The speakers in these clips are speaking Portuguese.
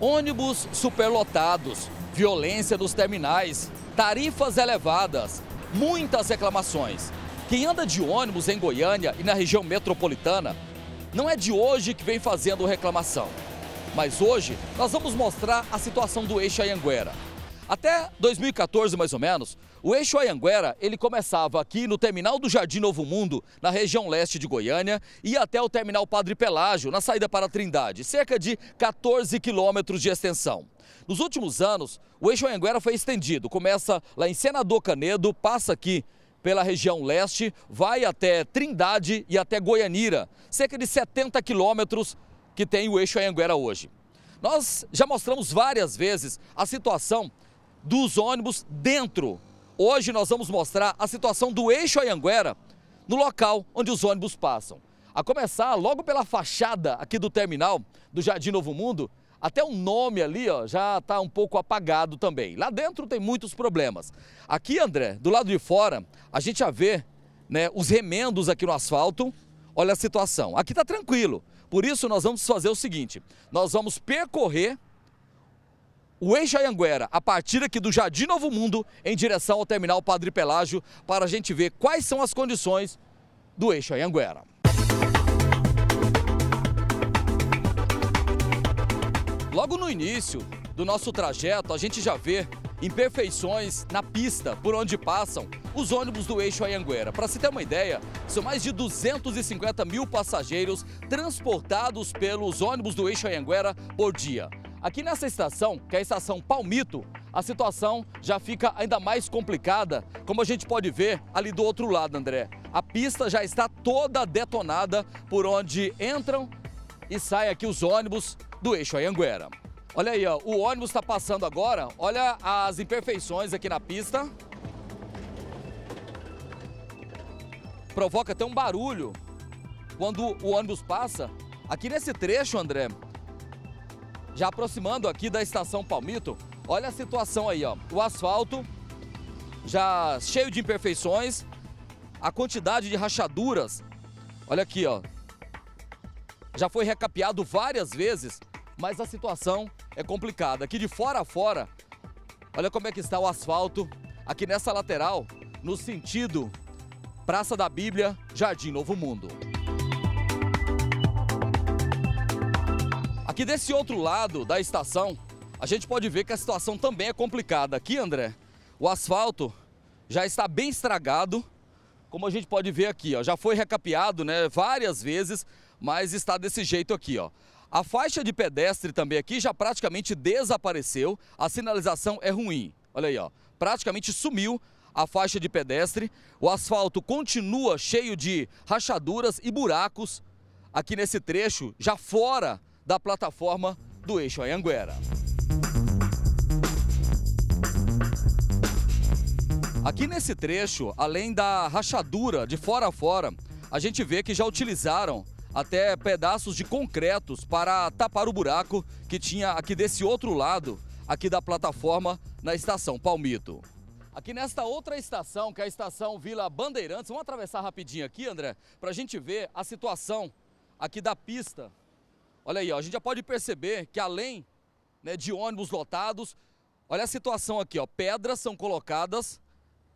Ônibus superlotados, violência nos terminais, tarifas elevadas, muitas reclamações. Quem anda de ônibus em Goiânia e na região metropolitana não é de hoje que vem fazendo reclamação. Mas hoje nós vamos mostrar a situação do eixo Anhanguera. Até 2014, mais ou menos, o eixo Ayanguera, ele começava aqui no terminal do Jardim Novo Mundo, na região leste de Goiânia, e até o terminal Padre Pelágio, na saída para Trindade, cerca de 14 quilômetros de extensão. Nos últimos anos, o eixo Ayanguera foi estendido, começa lá em Senador Canedo, passa aqui pela região leste, vai até Trindade e até Goianira, cerca de 70 quilômetros que tem o eixo Ayanguera hoje. Nós já mostramos várias vezes a situação dos ônibus dentro Hoje nós vamos mostrar a situação do eixo Ayanguera no local onde os ônibus passam. A começar logo pela fachada aqui do terminal do Jardim Novo Mundo, até o nome ali ó, já está um pouco apagado também. Lá dentro tem muitos problemas. Aqui, André, do lado de fora, a gente já vê né, os remendos aqui no asfalto. Olha a situação. Aqui está tranquilo. Por isso, nós vamos fazer o seguinte. Nós vamos percorrer o eixo Anhanguera, a partir aqui do Jardim Novo Mundo, em direção ao terminal Padre Pelágio, para a gente ver quais são as condições do eixo Anhanguera. Logo no início do nosso trajeto, a gente já vê imperfeições na pista por onde passam os ônibus do eixo Anhanguera. Para se ter uma ideia, são mais de 250 mil passageiros transportados pelos ônibus do eixo Anhanguera por dia. Aqui nessa estação, que é a estação Palmito, a situação já fica ainda mais complicada, como a gente pode ver ali do outro lado, André. A pista já está toda detonada por onde entram e saem aqui os ônibus do eixo Anhanguera. Olha aí, ó, o ônibus está passando agora, olha as imperfeições aqui na pista. Provoca até um barulho quando o ônibus passa. Aqui nesse trecho, André, já aproximando aqui da estação Palmito, olha a situação aí, ó. O asfalto já cheio de imperfeições, a quantidade de rachaduras. Olha aqui, ó. Já foi recapeado várias vezes, mas a situação é complicada. Aqui de fora a fora, olha como é que está o asfalto aqui nessa lateral, no sentido Praça da Bíblia, Jardim Novo Mundo. Aqui desse outro lado da estação, a gente pode ver que a situação também é complicada. Aqui, André, o asfalto já está bem estragado, como a gente pode ver aqui, ó, já foi recapeado né, várias vezes, mas está desse jeito aqui. Ó. A faixa de pedestre também aqui já praticamente desapareceu, a sinalização é ruim. Olha aí, ó, praticamente sumiu a faixa de pedestre, o asfalto continua cheio de rachaduras e buracos aqui nesse trecho, já fora da plataforma do eixo Anhanguera. Aqui nesse trecho, além da rachadura de fora a fora, a gente vê que já utilizaram até pedaços de concretos para tapar o buraco que tinha aqui desse outro lado, aqui da plataforma na estação Palmito. Aqui nesta outra estação, que é a estação Vila Bandeirantes, vamos atravessar rapidinho aqui, André, para a gente ver a situação aqui da pista Olha aí, ó, a gente já pode perceber que além né, de ônibus lotados, olha a situação aqui, ó, pedras são colocadas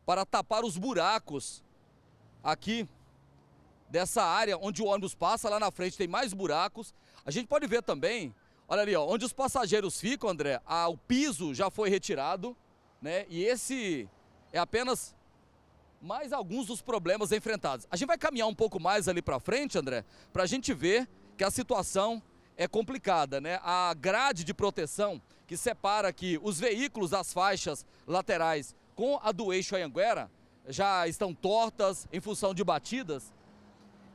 para tapar os buracos aqui dessa área onde o ônibus passa, lá na frente tem mais buracos. A gente pode ver também, olha ali, ó, onde os passageiros ficam, André, a, o piso já foi retirado, né? E esse é apenas mais alguns dos problemas enfrentados. A gente vai caminhar um pouco mais ali para frente, André, para a gente ver que a situação é complicada, né? A grade de proteção que separa aqui os veículos das faixas laterais com a do eixo Anhanguera já estão tortas em função de batidas.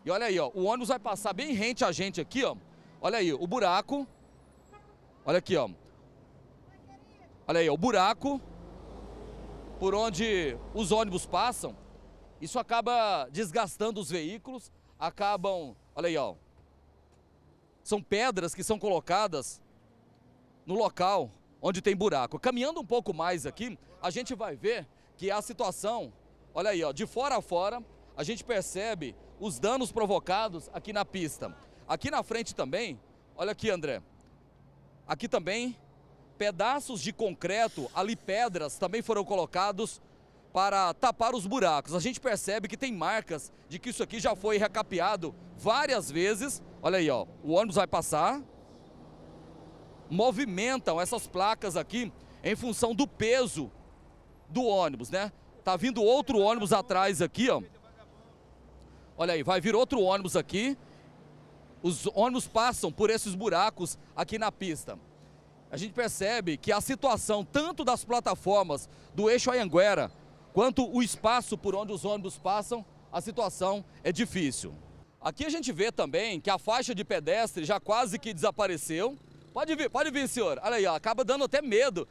E olha aí, ó, o ônibus vai passar bem rente a gente aqui, ó. Olha aí, o buraco. Olha aqui, ó. Olha aí, ó, o buraco por onde os ônibus passam. Isso acaba desgastando os veículos, acabam, olha aí, ó, são pedras que são colocadas no local onde tem buraco. Caminhando um pouco mais aqui, a gente vai ver que a situação, olha aí, ó, de fora a fora, a gente percebe os danos provocados aqui na pista. Aqui na frente também, olha aqui, André. Aqui também, pedaços de concreto, ali pedras, também foram colocados para tapar os buracos. A gente percebe que tem marcas de que isso aqui já foi recapeado várias vezes. Olha aí, ó, o ônibus vai passar. Movimentam essas placas aqui em função do peso do ônibus, né? Tá vindo outro ônibus atrás aqui, ó. Olha aí, vai vir outro ônibus aqui. Os ônibus passam por esses buracos aqui na pista. A gente percebe que a situação tanto das plataformas do eixo Ayanguera Quanto o espaço por onde os ônibus passam, a situação é difícil. Aqui a gente vê também que a faixa de pedestre já quase que desapareceu. Pode vir, pode vir, senhor. Olha aí, ó, acaba dando até medo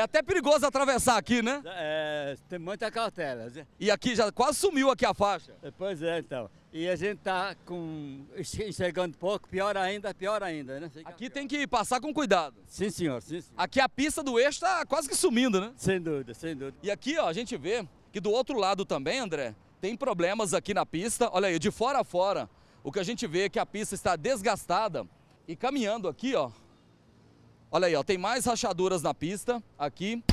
é até perigoso atravessar aqui, né? É, tem muita cautela. Né? E aqui já quase sumiu aqui a faixa. Pois é, então. E a gente tá com enxergando pouco, pior ainda, pior ainda, né? Fica é aqui pior. tem que passar com cuidado. Sim, senhor, sim, senhor. Aqui a pista do eixo tá quase que sumindo, né? Sem dúvida, sem dúvida. E aqui, ó, a gente vê que do outro lado também, André, tem problemas aqui na pista. Olha aí, de fora a fora, o que a gente vê é que a pista está desgastada e caminhando aqui, ó, Olha aí, ó, tem mais rachaduras na pista aqui.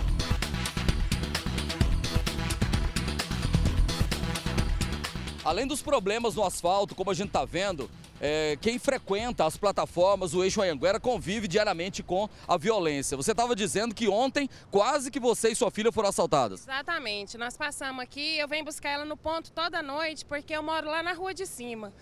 Além dos problemas no asfalto, como a gente está vendo, é, quem frequenta as plataformas, o eixo Anhanguera, convive diariamente com a violência. Você estava dizendo que ontem quase que você e sua filha foram assaltadas. Exatamente. Nós passamos aqui, eu venho buscar ela no ponto toda noite, porque eu moro lá na rua de cima.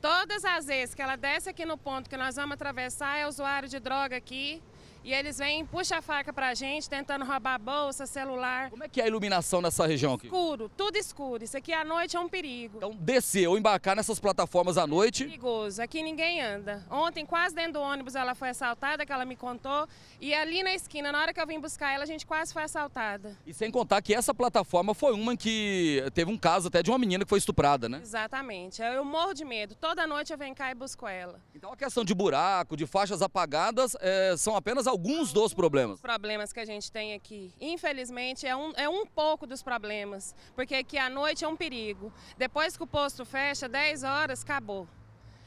Todas as vezes que ela desce aqui no ponto que nós vamos atravessar, é usuário de droga aqui. E eles vêm e puxam a faca pra gente, tentando roubar bolsa, celular. Como é que é a iluminação nessa região aqui? Escuro, tudo escuro. Isso aqui à noite é um perigo. Então descer ou embarcar nessas plataformas à noite... É perigoso, aqui ninguém anda. Ontem, quase dentro do ônibus, ela foi assaltada, que ela me contou. E ali na esquina, na hora que eu vim buscar ela, a gente quase foi assaltada. E sem contar que essa plataforma foi uma que teve um caso até de uma menina que foi estuprada, né? Exatamente. Eu morro de medo. Toda noite eu venho cá e busco ela. Então a questão de buraco, de faixas apagadas, é, são apenas algumas alguns dos problemas. Os problemas que a gente tem aqui, infelizmente, é um, é um pouco dos problemas, porque aqui à noite é um perigo. Depois que o posto fecha, 10 horas, acabou.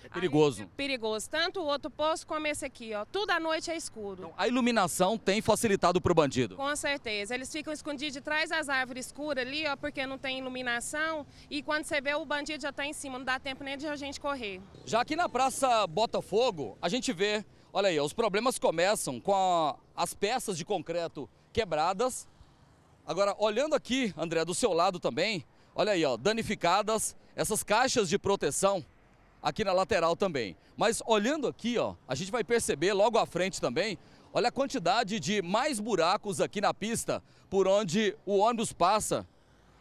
É perigoso. Aí, é perigoso. Tanto o outro posto como esse aqui, ó. Tudo à noite é escuro. Então, a iluminação tem facilitado para o bandido? Com certeza. Eles ficam escondidos de trás das árvores escuras ali, ó, porque não tem iluminação. E quando você vê, o bandido já está em cima. Não dá tempo nem de a gente correr. Já aqui na Praça Botafogo, a gente vê Olha aí, os problemas começam com a, as peças de concreto quebradas. Agora, olhando aqui, André, do seu lado também, olha aí, ó, danificadas essas caixas de proteção aqui na lateral também. Mas olhando aqui, ó, a gente vai perceber logo à frente também, olha a quantidade de mais buracos aqui na pista por onde o ônibus passa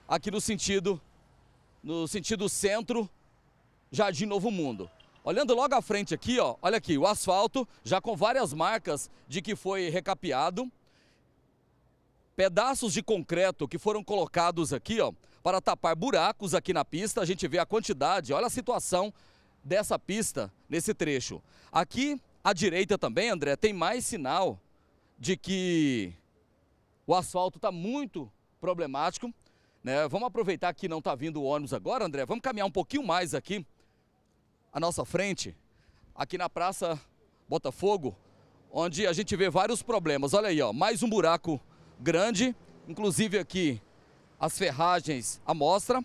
aqui no sentido no sentido centro Jardim Novo Mundo. Olhando logo à frente aqui, ó, olha aqui, o asfalto já com várias marcas de que foi recapeado. Pedaços de concreto que foram colocados aqui, ó, para tapar buracos aqui na pista. A gente vê a quantidade, olha a situação dessa pista nesse trecho. Aqui à direita também, André, tem mais sinal de que o asfalto está muito problemático. Né? Vamos aproveitar que não está vindo o ônibus agora, André. Vamos caminhar um pouquinho mais aqui à nossa frente, aqui na Praça Botafogo, onde a gente vê vários problemas. Olha aí, ó, mais um buraco grande, inclusive aqui as ferragens à mostra.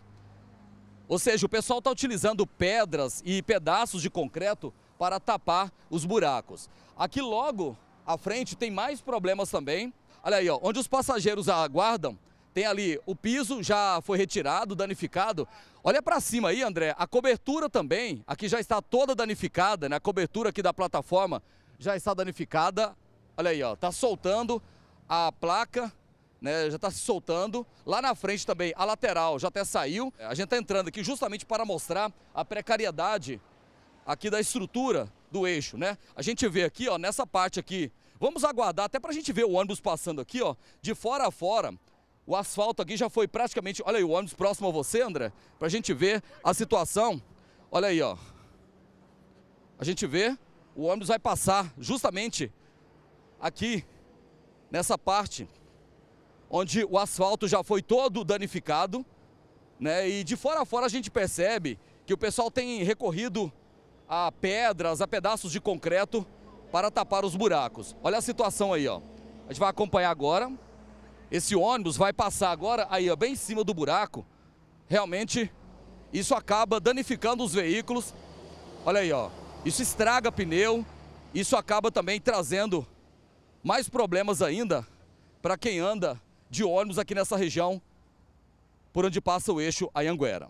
Ou seja, o pessoal está utilizando pedras e pedaços de concreto para tapar os buracos. Aqui logo à frente tem mais problemas também. Olha aí, ó, onde os passageiros aguardam tem ali o piso, já foi retirado, danificado. Olha para cima aí, André. A cobertura também, aqui já está toda danificada, né? A cobertura aqui da plataforma já está danificada. Olha aí, ó, tá soltando a placa, né? Já está se soltando. Lá na frente também, a lateral já até saiu. É, a gente está entrando aqui justamente para mostrar a precariedade aqui da estrutura do eixo, né? A gente vê aqui, ó, nessa parte aqui. Vamos aguardar até para a gente ver o ônibus passando aqui, ó, de fora a fora. O asfalto aqui já foi praticamente... Olha aí o ônibus próximo a você, André, para a gente ver a situação. Olha aí, ó. A gente vê, o ônibus vai passar justamente aqui, nessa parte, onde o asfalto já foi todo danificado, né? E de fora a fora a gente percebe que o pessoal tem recorrido a pedras, a pedaços de concreto para tapar os buracos. Olha a situação aí, ó. A gente vai acompanhar agora. Esse ônibus vai passar agora aí, ó, bem em cima do buraco. Realmente, isso acaba danificando os veículos. Olha aí, ó. Isso estraga pneu. Isso acaba também trazendo mais problemas ainda para quem anda de ônibus aqui nessa região por onde passa o eixo Ayanguera.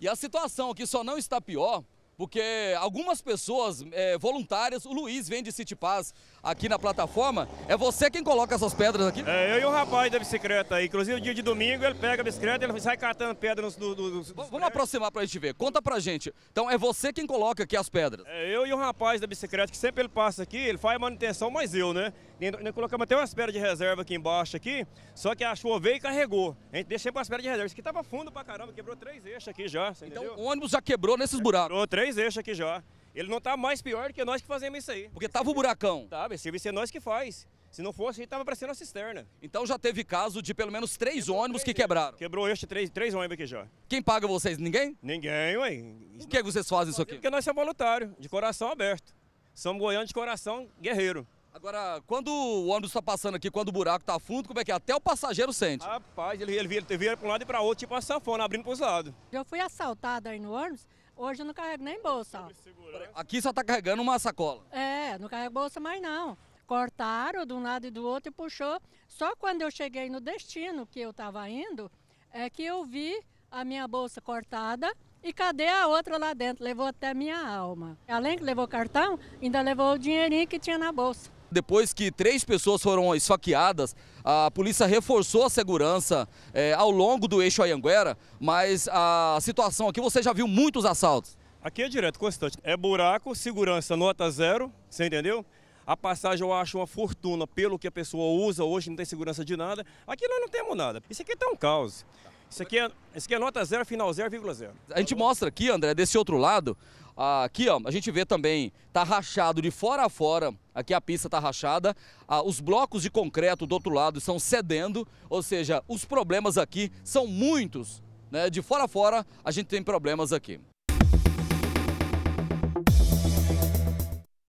E a situação aqui só não está pior porque algumas pessoas é, voluntárias, o Luiz vem de City Paz, aqui na plataforma, é você quem coloca essas pedras aqui? É, eu e o rapaz da bicicleta. Inclusive, no dia de domingo, ele pega a bicicleta, ele sai catando pedra nos... nos, Vamos aproximar pra gente ver. Conta pra gente. Então, é você quem coloca aqui as pedras? É, eu e o rapaz da bicicleta, que sempre ele passa aqui, ele faz manutenção, mas eu, né? Nós colocamos até umas pedras de reserva aqui embaixo, aqui, só que a chuva veio e carregou. A gente deixou as pedras de reserva. Isso aqui tava fundo pra caramba, quebrou três eixos aqui já, Então, entendeu? o ônibus já quebrou nesses buracos? Quebrou três eixos aqui já. Ele não está mais pior do que nós que fazemos isso aí. Porque tava o buracão. Tava, tá, esse serviço é nós que faz. Se não fosse, estava tava para ser uma cisterna. Então já teve caso de pelo menos três Quebrou ônibus três, que quebraram. Quebrou este três, três ônibus aqui já. Quem paga vocês? Ninguém? Ninguém, ué. Por é que, vocês fazem isso aqui? Porque nós somos voluntários, de coração aberto. Somos goianos de coração guerreiro. Agora, quando o ônibus está passando aqui, quando o buraco está fundo, como é que é? Até o passageiro sente. Rapaz, ele, ele, vira, ele vira para um lado e para outro, tipo uma sanfona, abrindo para os lados. Eu fui assaltada aí no ônibus, Hoje eu não carrego nem bolsa. Aqui só está carregando uma sacola. É, não carrego bolsa mais não. Cortaram de um lado e do outro e puxou. Só quando eu cheguei no destino que eu estava indo, é que eu vi a minha bolsa cortada e cadê a outra lá dentro? Levou até minha alma. Além que levou cartão, ainda levou o dinheirinho que tinha na bolsa. Depois que três pessoas foram esfaqueadas, a polícia reforçou a segurança é, ao longo do eixo Ayanguera, mas a situação aqui, você já viu muitos assaltos? Aqui é direto, constante. É buraco, segurança nota zero, você entendeu? A passagem eu acho uma fortuna pelo que a pessoa usa hoje, não tem segurança de nada. Aqui nós não temos nada. Isso aqui é um caos. Isso aqui é, isso aqui é nota zero, final 0,0. A gente mostra aqui, André, desse outro lado, aqui ó, a gente vê também, tá rachado de fora a fora Aqui a pista está rachada, ah, os blocos de concreto do outro lado estão cedendo, ou seja, os problemas aqui são muitos. Né? De fora a fora, a gente tem problemas aqui.